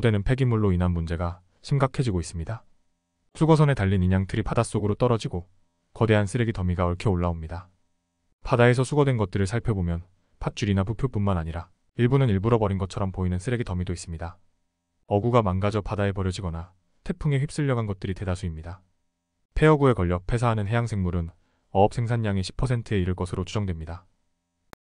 되는 폐기물로 인한 문제가 심각해지고 있습니다. 수거선에 달린 인양틀이 바닷속으로 떨어지고 거대한 쓰레기 더미가 얽혀 올라옵니다. 바다에서 수거된 것들을 살펴보면 팥줄이나 부표뿐만 아니라 일부는 일부러 버린 것처럼 보이는 쓰레기 더미도 있습니다. 어구가 망가져 바다에 버려지거나 태풍에 휩쓸려간 것들이 대다수입니다. 폐어구에 걸려 폐사하는 해양생물은 어업 생산량의 10%에 이를 것으로 추정됩니다.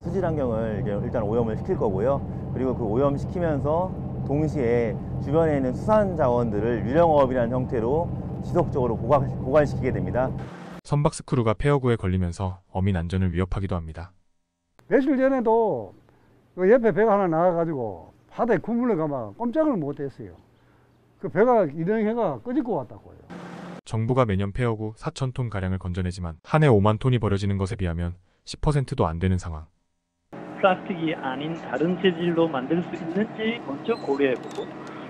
수질 환경을 일단 오염을 시킬 거고요. 그리고 그 오염시키면서 동시에 주변에 있는 수산 자원들을 유령어업이라는 형태로 지속적으로 고갈, 시키게 됩니다. 선박 스크루가 폐허구에 걸리면서 어민 안전을 위협하기도 합니다. 며칠 전에도 그 옆에 배가 하나 나가가지고 바다에 구물러가 막 꼼짝을 못했어요. 그 배가 일행해가 끄집고 왔다고요. 정부가 매년 폐허구 4천 톤 가량을 건져내지만 한 해 5만 톤이 버려지는 것에 비하면 10%도 안 되는 상황. 플라스틱이 아닌 다른 재질로 만들 수 있는지 먼저 고려해보고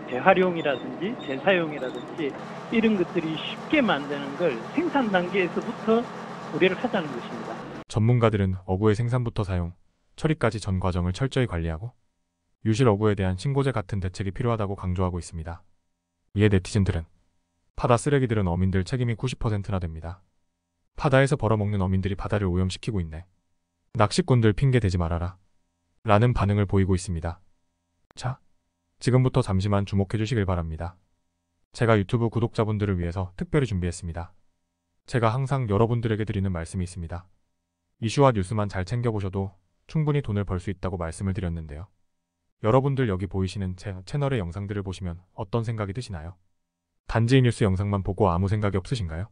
재활용이라든지 재사용이라든지 이런 것들이 쉽게 만드는 걸 생산 단계에서부터 고려를 하자는 것입니다. 전문가들은 어구의 생산부터 사용, 처리까지 전 과정을 철저히 관리하고 유실 어구에 대한 신고제 같은 대책이 필요하다고 강조하고 있습니다. 이에 네티즌들은 바다 쓰레기들은 어민들 책임이 90%나 됩니다. 바다에서 벌어먹는 어민들이 바다를 오염시키고 있네. 낚시꾼들 핑계 대지 말아라. 라는 반응을 보이고 있습니다. 자, 지금부터 잠시만 주목해 주시길 바랍니다. 제가 유튜브 구독자분들을 위해서 특별히 준비했습니다. 제가 항상 여러분들에게 드리는 말씀이 있습니다. 이슈와 뉴스만 잘 챙겨보셔도 충분히 돈을 벌 수 있다고 말씀을 드렸는데요. 여러분들 여기 보이시는 제 채널의 영상들을 보시면 어떤 생각이 드시나요? 단지 뉴스 영상만 보고 아무 생각이 없으신가요?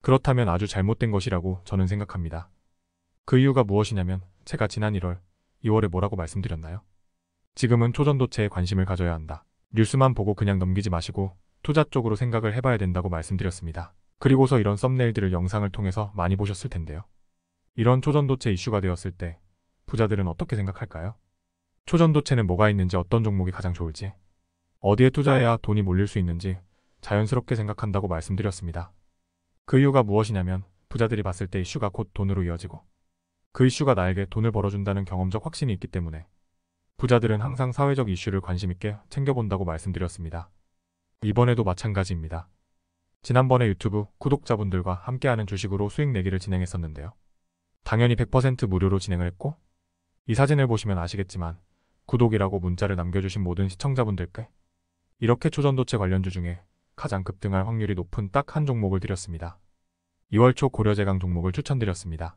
그렇다면 아주 잘못된 것이라고 저는 생각합니다. 그 이유가 무엇이냐면 제가 지난 1월 2월에 뭐라고 말씀드렸나요? 지금은 초전도체에 관심을 가져야 한다. 뉴스만 보고 그냥 넘기지 마시고 투자 쪽으로 생각을 해봐야 된다고 말씀드렸습니다. 그리고서 이런 썸네일들을 영상을 통해서 많이 보셨을 텐데요. 이런 초전도체 이슈가 되었을 때 부자들은 어떻게 생각할까요? 초전도체는 뭐가 있는지 어떤 종목이 가장 좋을지 어디에 투자해야 돈이 몰릴 수 있는지 자연스럽게 생각한다고 말씀드렸습니다. 그 이유가 무엇이냐면 부자들이 봤을 때 이슈가 곧 돈으로 이어지고 그 이슈가 나에게 돈을 벌어준다는 경험적 확신이 있기 때문에 부자들은 항상 사회적 이슈를 관심있게 챙겨본다고 말씀드렸습니다. 이번에도 마찬가지입니다. 지난번에 유튜브 구독자분들과 함께하는 주식으로 수익 내기를 진행했었는데요. 당연히 100% 무료로 진행을 했고 이 사진을 보시면 아시겠지만 구독이라고 문자를 남겨주신 모든 시청자분들께 이렇게 초전도체 관련주 중에 가장 급등할 확률이 높은 딱 한 종목을 드렸습니다. 2월 초 고려제강 종목을 추천드렸습니다.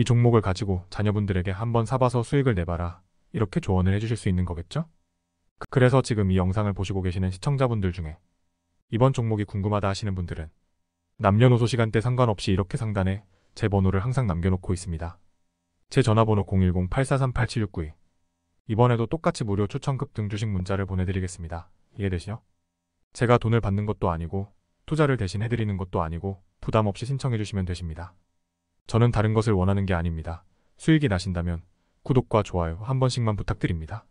이 종목을 가지고 자녀분들에게 한번 사봐서 수익을 내봐라 이렇게 조언을 해주실 수 있는 거겠죠? 그래서 지금 이 영상을 보시고 계시는 시청자분들 중에 이번 종목이 궁금하다 하시는 분들은 남녀노소 시간대 상관없이 이렇게 상단에 제 번호를 항상 남겨놓고 있습니다. 제 전화번호 010-843-8769 이번에도 똑같이 무료 추천급 등 주식 문자를 보내드리겠습니다. 이해되시죠? 제가 돈을 받는 것도 아니고 투자를 대신 해드리는 것도 아니고 부담 없이 신청해주시면 되십니다. 저는 다른 것을 원하는 게 아닙니다. 수익이 나신다면 구독과 좋아요 한 번씩만 부탁드립니다.